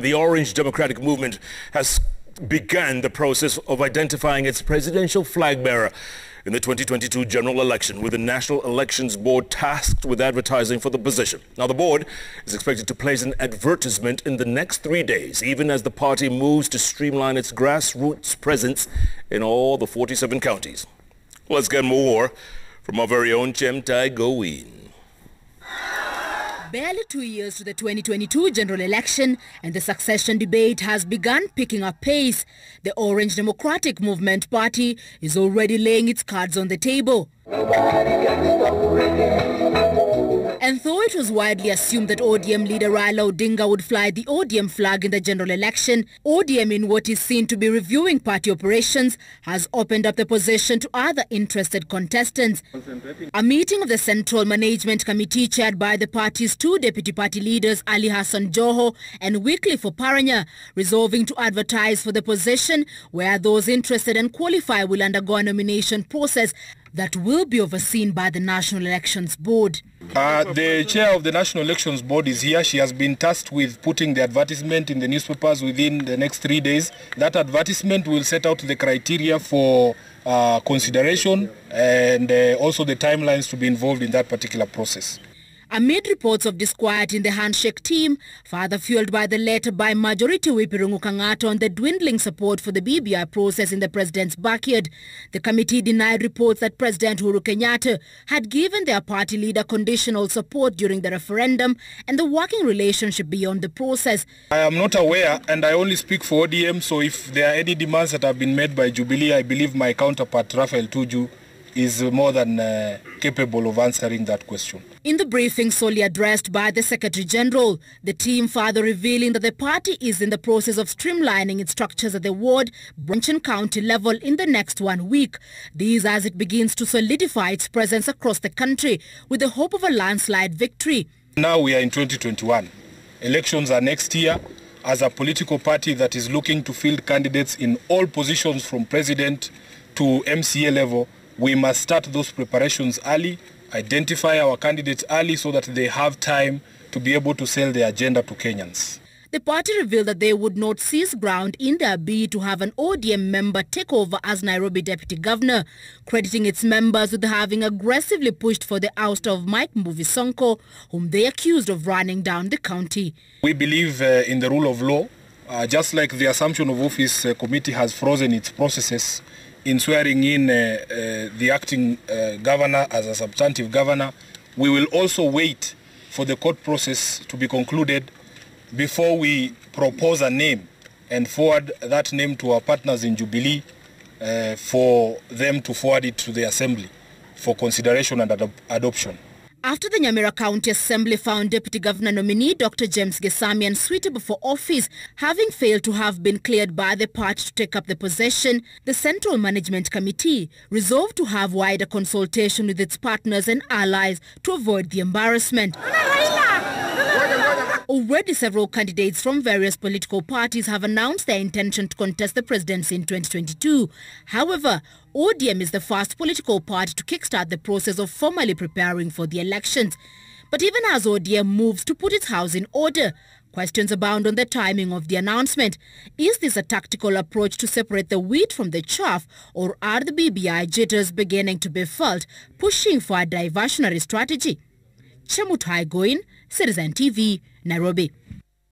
The Orange Democratic Movement has begun the process of identifying its presidential flag bearer in the 2022 general election with the National Elections Board tasked with advertising for the position. Now the board is expected to place an advertisement in the next three days even as the party moves to streamline its grassroots presence in all the 47 counties. Let's get more from our very own Chemtai Gowin. Barely two years to the 2022 general election and the succession debate has begun picking up pace. The Orange Democratic Movement Party is already laying its cards on the table. And though it was widely assumed that ODM leader Raila Odinga would fly the ODM flag in the general election, ODM in what is seen to be reviewing party operations has opened up the position to other interested contestants. A meeting of the Central Management Committee chaired by the party's two deputy party leaders Ali Hassan Joho and for Oparanya resolving to advertise for the position where those interested and qualify will undergo a nomination process that will be overseen by the National Elections Board. Uh, the chair of the National Elections Board is here. She has been tasked with putting the advertisement in the newspapers within the next three days. That advertisement will set out the criteria for uh, consideration and uh, also the timelines to be involved in that particular process. Amid reports of disquiet in the handshake team, further fueled by the letter by Majority Whip Irungu on the dwindling support for the BBI process in the president's backyard, the committee denied reports that President Uhuru Kenyatta had given their party leader conditional support during the referendum and the working relationship beyond the process. I am not aware and I only speak for ODM, so if there are any demands that have been made by Jubilee, I believe my counterpart Raphael Tuju is more than uh, capable of answering that question. In the briefing solely addressed by the Secretary General, the team further revealing that the party is in the process of streamlining its structures at the ward, branch and county level in the next one week. These as it begins to solidify its presence across the country with the hope of a landslide victory. Now we are in 2021. Elections are next year. As a political party that is looking to field candidates in all positions from president to MCA level, we must start those preparations early, identify our candidates early so that they have time to be able to sell their agenda to Kenyans. The party revealed that they would not cease ground in their bid to have an ODM member take over as Nairobi deputy governor, crediting its members with having aggressively pushed for the oust of Mike Mbuvi Sonko, whom they accused of running down the county. We believe uh, in the rule of law. Uh, just like the assumption of office uh, committee has frozen its processes, in swearing in uh, uh, the acting uh, governor as a substantive governor. We will also wait for the court process to be concluded before we propose a name and forward that name to our partners in Jubilee uh, for them to forward it to the assembly for consideration and ad adoption. After the Nyamira County Assembly found Deputy Governor nominee Dr. James Gesami unsuitable for office, having failed to have been cleared by the party to take up the possession, the Central Management Committee resolved to have wider consultation with its partners and allies to avoid the embarrassment. Already several candidates from various political parties have announced their intention to contest the presidency in 2022. However, ODM is the first political party to kickstart the process of formally preparing for the elections. But even as ODM moves to put its house in order, questions abound on the timing of the announcement. Is this a tactical approach to separate the wheat from the chaff or are the BBI jitters beginning to be felt, pushing for a diversionary strategy? Chamutai Goin, Citizen TV, Nairobi.